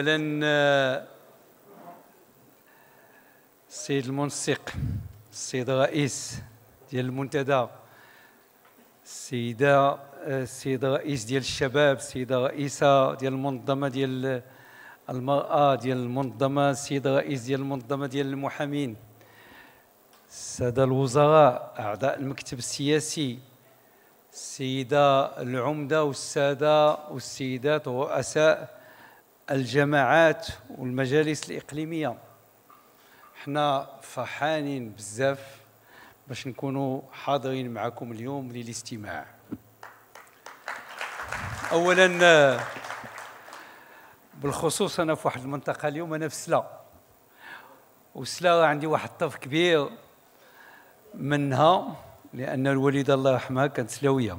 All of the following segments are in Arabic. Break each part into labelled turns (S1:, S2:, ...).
S1: اولا السيد المنسق السيد الرئيس ديال المنتدى السيده السيد رئيس ديال الشباب السيده رئيسه ديال المنظمه ديال المراه ديال المنظمه السيد رئيس ديال المنظمه ديال المحامين الساده الوزراء اعضاء المكتب السياسي السيده العمده والساده والسيدات رؤساء الجماعات والمجالس الاقليميه حنا فرحانين بزاف باش نكونوا حاضرين معكم اليوم للاستماع اولا بالخصوص انا في واحد المنطقه اليوم انا في سلا وسلا عندي واحد الطرف كبير منها لان الوالده الله يرحمها كانت سلاويه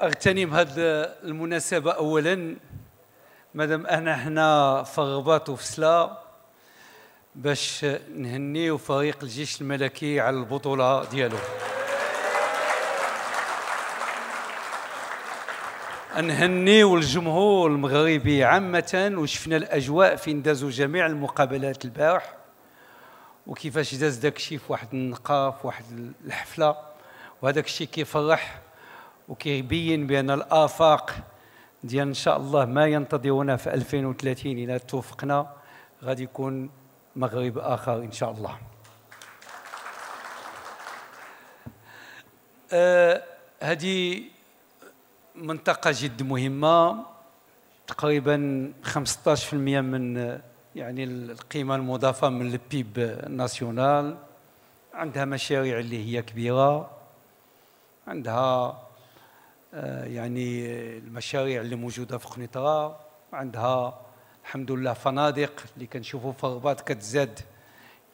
S1: اغتنم هذه المناسبه اولا مادام انا هنا في الرباط وفي سلا باش نهنيو فريق الجيش الملكي على البطوله ديالو نهني الجمهور المغربي عامة وشفنا الأجواء فين دازوا جميع المقابلات البارح وكيفاش داز داكشي في واحد النقاف واحد الحفلة وهذاك الشيء كيفرح وكيبين بان الافاق ديال ان شاء الله ما ينتظرنا في 2030 الى توفقنا غادي يكون مغرب اخر ان شاء الله أه، هذه منطقة جد مهمة تقريبا 15% من يعني القيمة المضافة من البيب ناسيونال عندها مشاريع اللي هي كبيرة عندها آه، يعني المشاريع اللي موجوده في قنيطره عندها الحمد لله فنادق اللي كنشوفوا في الرباط كتزاد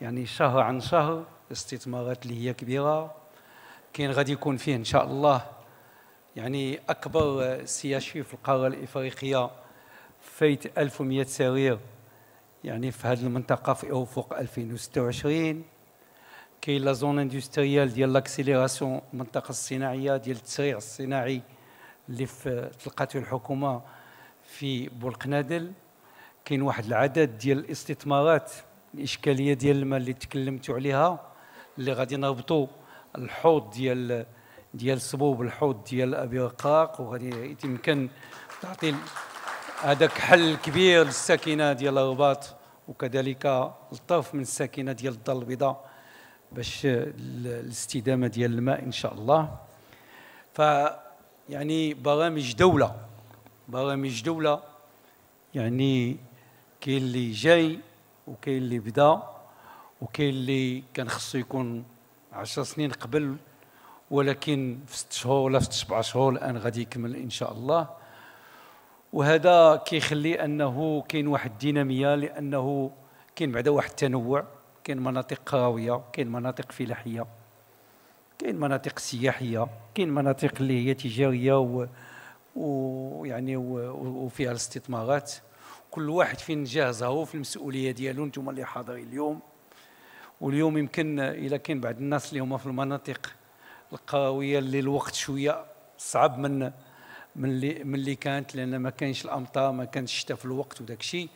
S1: يعني شهر عن شهر الاستثمارات اللي هي كبيره كاين غادي يكون فيه ان شاء الله يعني اكبر سياشي في القاره الافريقيه فايت 1100 سرير يعني في هذه المنطقه في فوق 2026 كاين لا زون اندستريال ديال لاكسيليراسيون المنطقه الصناعيه ديال التسريع الصناعي اللي في تلقاته الحكومه في بولقنادل كاين واحد العدد ديال الاستثمارات الاشكاليه ديال المال اللي تكلمتوا عليها اللي غادي نربطوا الحوض ديال ديال صبوب الحوض ديال ابي رقاق وغادي يمكن تعطي هذاك حل كبير للساكنه ديال الرباط وكذلك الطرف من الساكنه ديال الدار البيضاء باش الاستدامه ديال الماء ان شاء الله ف يعني برامج دوله برامج دوله يعني كاين اللي جاي وكاين اللي بدا وكاين اللي كان خصو يكون 10 سنين قبل ولكن في 6 شهور ولا في 7 شهور الان غادي يكمل ان شاء الله وهذا كيخلي انه كاين واحد الديناميه لانه كاين بعدا واحد التنوع كاين مناطق قاويه كاين مناطق فلاحيه كاين مناطق سياحيه كاين مناطق اللي هي تجاريه و... ويعني و... يعني وفيها الاستثمارات كل واحد فين هو في المسؤوليه ديالو نتوما اللي حاضرين اليوم واليوم يمكن الا كاين بعض الناس اللي هما في المناطق القاويه اللي الوقت شويه صعب من من اللي من اللي كانت لان ما كانش الامطار ما كانش الشتاء في الوقت وداك الشيء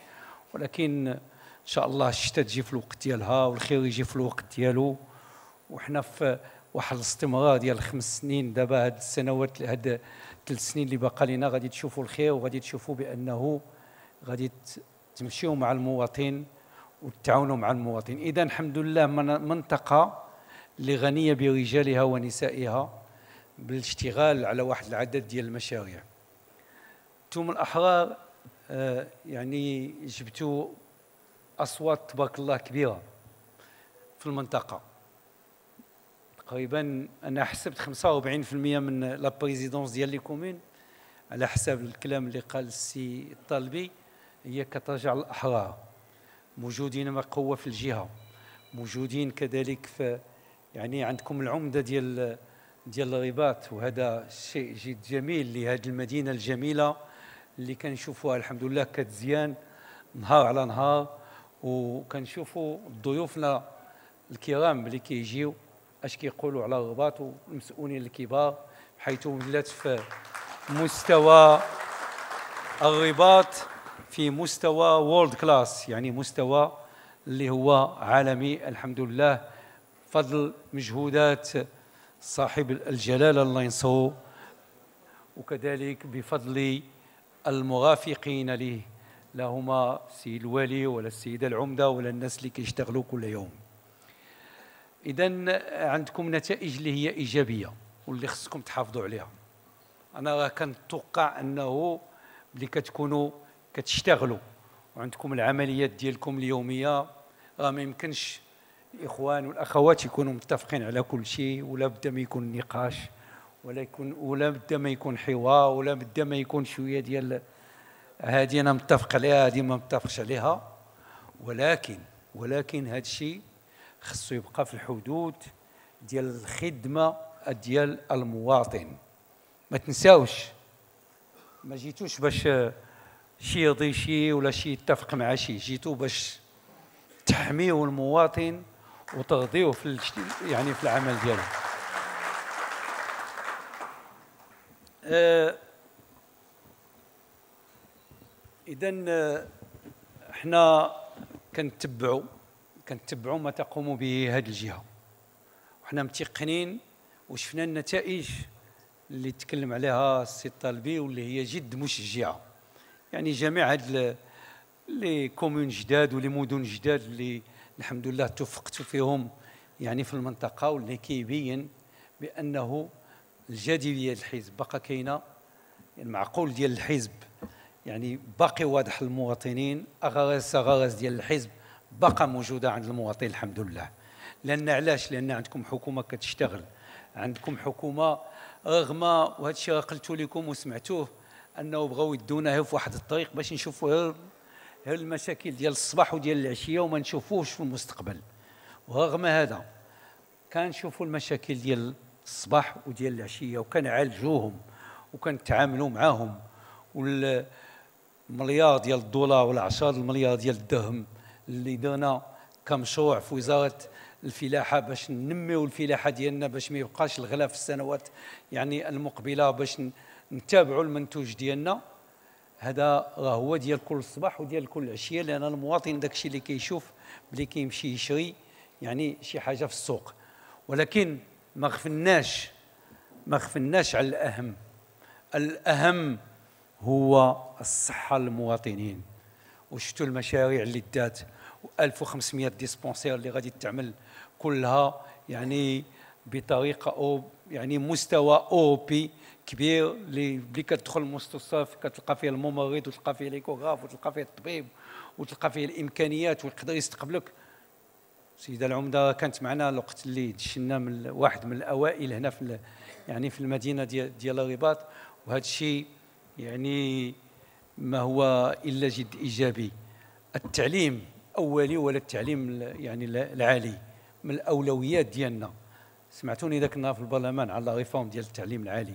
S1: ولكن شاء الله الشتاء تجي في الوقت ديالها والخير يجي في الوقت ديالو وحنا في واحد الاستمرار ديال خمس سنين دابا هاد السنوات هاد الثلاث سنين اللي باقا لينا غادي تشوفوا الخير وغادي تشوفوا بانه غادي تمشيو مع المواطن وتعاونوا مع المواطن اذا الحمد لله منطقه اللي غنيه برجالها ونسائها بالاشتغال على واحد العدد ديال المشاريع انتم الاحرار آه، يعني جبتوا أصوات تبارك الله كبيرة في المنطقة تقريبا أنا حسبت 45% من لا بريزيدونس ديال لي كومين على حساب الكلام اللي قال السي الطالبي هي كترجع للأحرار موجودين قوة في الجهة موجودين كذلك في يعني عندكم العمدة ديال ديال الرباط وهذا شيء جد جميل لهذه المدينة الجميلة اللي كنشوفوها الحمد لله كتزيان نهار على نهار وكنشوفوا ضيوفنا الكرام اللي كيجيو اش كيقولوا على الرباط والمسؤولين الكبار حيث ولات في مستوى الرباط في مستوى وورلد كلاس يعني مستوى اللي هو عالمي الحمد لله فضل مجهودات صاحب الجلاله الله ينصره وكذلك بفضل المرافقين له لا هما السيد الوالي ولا السيدة العمدة ولا الناس اللي كيشتغلوا كل يوم إذا عندكم نتائج اللي هي إيجابية واللي خصكم تحافظوا عليها أنا كنتوقع أنه ملي كتكونوا كتشتغلوا وعندكم العمليات ديالكم اليومية راه ما يمكنش الإخوان والأخوات يكونوا متفقين على كل شيء ولا بد ما يكون نقاش ولا يكون ولا بد ما يكون حوار ولا بد ما يكون شوية ديال هذه انا متفق عليها هذه ما متفقش عليها ولكن ولكن هذا الشيء خصو يبقى في الحدود ديال الخدمه ديال المواطن ما تنساوش ما جيتوش باش شي يضي شي ولا شي يتفق مع شي جيتو باش تحميو المواطن وتغضيه في يعني في العمل ديالو أه، اذا احنا كنتبعوا كنتبعوا ما تقوم به هذه الجهه وحنا متيقنين وشفنا النتائج اللي تكلم عليها السي طالبي واللي هي جد مشجعه يعني جميع هاد لي كومون جداد ولي مدن جداد اللي الحمد لله توفقت فيهم يعني في المنطقه واللي كيبين بانه الجاذبيه الحزب بقى كاينه المعقول يعني ديال الحزب يعني باقي واضح للمواطنين اغراس اغراس ديال الحزب باقا موجوده عند المواطن الحمد لله لان علاش لان عندكم حكومه كتشتغل عندكم حكومه رغم وهذا الشيء قلت لكم وسمعتوه انه بغاو يدونا في واحد الطريق باش نشوفوا المشاكل ديال الصباح وديال العشيه وما نشوفوش في المستقبل ورغم هذا كنشوفوا المشاكل ديال الصباح وديال العشيه وكنعالجوهم وكنتعاملوا معاهم وال مليار ديال الدولار ولا 10 المليار ديال الدرهم اللي درنا كمشروع في وزاره الفلاحه باش ننميو الفلاحه ديالنا باش ما يبقاش الغلاف في السنوات يعني المقبله باش نتابعوا المنتوج ديالنا هذا راه هو ديال كل صباح وديال كل عشيه لان المواطن داك الشيء اللي كيشوف بلي كيمشي يشري يعني شي حاجه في السوق ولكن ما غفلناش ما غفلناش على الاهم الاهم هو الصحه للمواطنين وشفتوا المشاريع اللي دات و1500 ديسبونسير اللي غادي تعمل كلها يعني بطريقه او يعني مستوى أوروبي كبير اللي كتدخل المستوصف كتلقى فيه الممرض وتلقى فيه ليكوغراف وتلقى فيه الطبيب وتلقى فيه الامكانيات ويقدر يستقبلك السيده العمده كانت معنا الوقت اللي دشنا من واحد من الاوائل هنا في يعني في المدينه ديال ديال الرباط وهذا الشيء يعني ما هو إلا جد إيجابي التعليم أولي ولا التعليم يعني العالي من الأولويات ديالنا سمعتوني ذاك النهار في البرلمان على لا ريفورم ديال التعليم العالي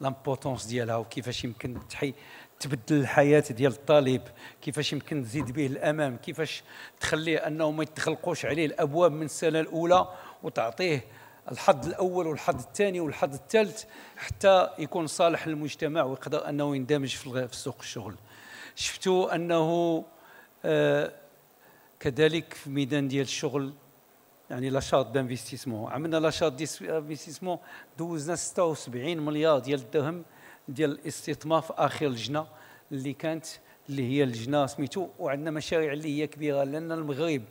S1: لامبورتونس ديالها وكيفاش يمكن تحي تبدل الحياه ديال الطالب كيفاش يمكن تزيد به الامام كيفاش تخليه انه ما يتخلقوش عليه الابواب من السنه الاولى وتعطيه الحد الاول والحد الثاني والحد الثالث حتى يكون صالح للمجتمع ويقدر انه يندمج في سوق الشغل شفتوا انه آه، كذلك في ميدان ديال الشغل يعني لاشاط دانفيستيسمون عملنا لاشاط دانفيستيسمون دوزنا 76 مليار ديال الدرهم ديال الاستثمار في اخر لجنه اللي كانت اللي هي اللجنه سميتو وعندنا مشاريع اللي هي كبيره لان المغرب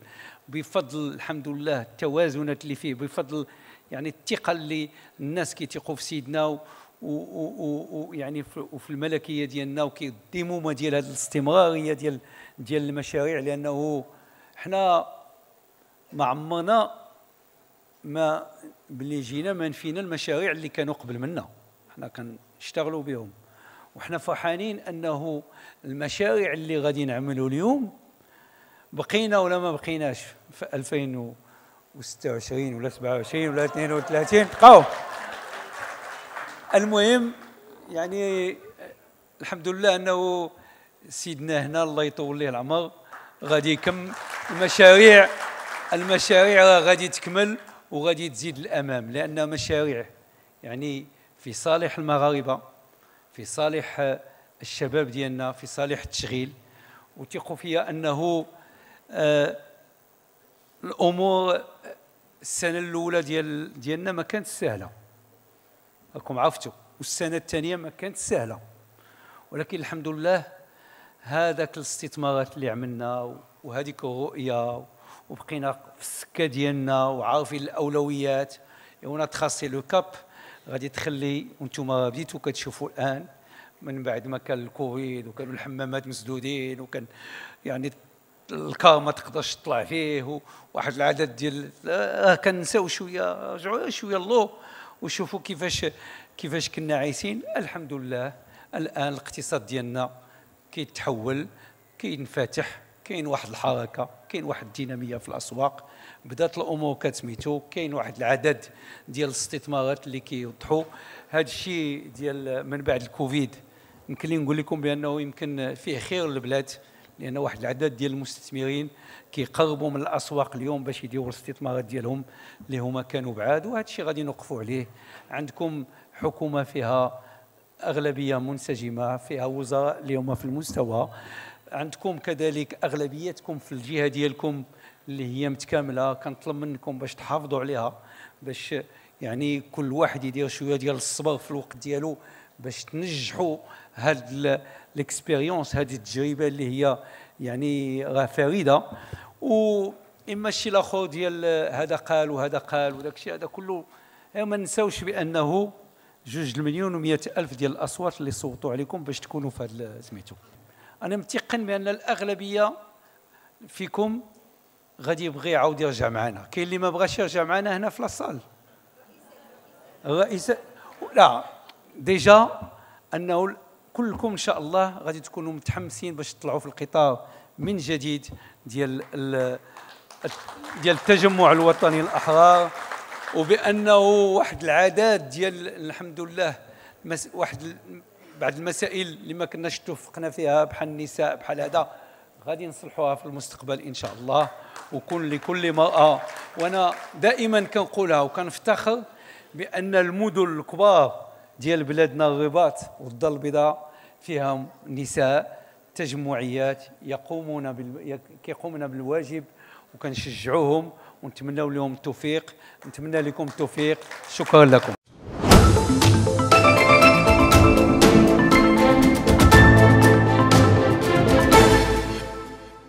S1: بفضل الحمد لله التوازنات اللي فيه بفضل يعني الثقه اللي الناس كيتيقوا في سيدنا ويعني وفي الملكيه ديالنا وكيديمومه ديال هذه الاستمراريه ديال ديال المشاريع لانه حنا ما عمرنا ما بلي جينا ما نفينا المشاريع اللي كانوا قبل منا حنا كنشتغلوا بهم وحنا فرحانين انه المشاريع اللي غادي نعملوا اليوم بقينا ولا ما بقيناش في 2000 26 ولا 27 ولا 32 تلقاو المهم يعني الحمد لله انه سيدنا هنا الله يطول ليه العمر غادي يكمل المشاريع المشاريع غادي تكمل وغادي تزيد الامام لان مشاريع يعني في صالح المغاربه في صالح آه، الشباب ديالنا في صالح التشغيل وثقوا فيا انه آه الامور السنه الاولى ديال ديالنا ما كانت سهله راكم عرفتوا والسنه الثانيه ما كانت سهله ولكن الحمد لله هذاك الاستثمارات اللي عملنا وهذيك الرؤيه وبقينا في السكه ديالنا وعارفين الاولويات هنا تخاصي لو كاب غادي تخلي وانتم بديتوا كتشوفوا الان من بعد ما كان الكوفيد وكانوا الحمامات مسدودين وكان يعني الكار ما تقدرش تطلع فيه وواحد العدد ديال آه كنساو شويه رجعوا شويه اللو وشوفوا كيفاش كيفاش كنا عايشين الحمد لله الان الاقتصاد ديالنا كيتحول كينفتح كاين واحد الحركه كاين واحد الديناميه في الاسواق بدات الامور كتميتو كاين واحد العدد ديال الاستثمارات اللي كيوضحوا هذا الشيء ديال من بعد الكوفيد يمكن لي نقول لكم بانه يمكن فيه خير للبلاد لان واحد العدد ديال المستثمرين كيقربوا من الاسواق اليوم باش يديروا الاستثمارات ديالهم اللي هما كانوا بعاد وهذا الشيء غادي نوقفوا عليه عندكم حكومه فيها اغلبيه منسجمه فيها وزراء اللي هما في المستوى عندكم كذلك اغلبيتكم في الجهه ديالكم اللي هي متكامله كنطلب منكم باش تحافظوا عليها باش يعني كل واحد يدير شويه ديال الصبر في الوقت ديالو باش تنجحوا هاد الاكسبيريونس هاد التجربه اللي هي يعني راه فريده و اما الشيء الاخر ديال هذا قال وهذا قال وداك الشيء هذا كله إيه، ما نساوش بانه جوج المليون و الف ديال الاصوات اللي صوتوا عليكم باش تكونوا في هذا سميتو انا متيقن بان الاغلبيه فيكم غادي يبغي يعاود يرجع معنا كاين اللي ما بغاش يرجع معنا هنا في لاصال الرئيس لا ديجا انه كلكم ان شاء الله غادي تكونوا متحمسين باش تطلعوا في القطار من جديد ديال ديال التجمع الوطني الاحرار وبانه واحد العدد ديال الحمد لله واحد بعض المسائل اللي ما كناش توفقنا فيها بحال النساء بحال هذا غادي نصلحوها في المستقبل ان شاء الله وكون لكل امراه وانا دائما كنقولها وكنفتخر بان المدن الكبار ديال بلادنا الرباط والدار البيضاء فيها نساء تجمعيات يقومون بال... كيقومون بالواجب وكنشجعوهم ونتمنى لهم التوفيق نتمنى لكم التوفيق شكرا لكم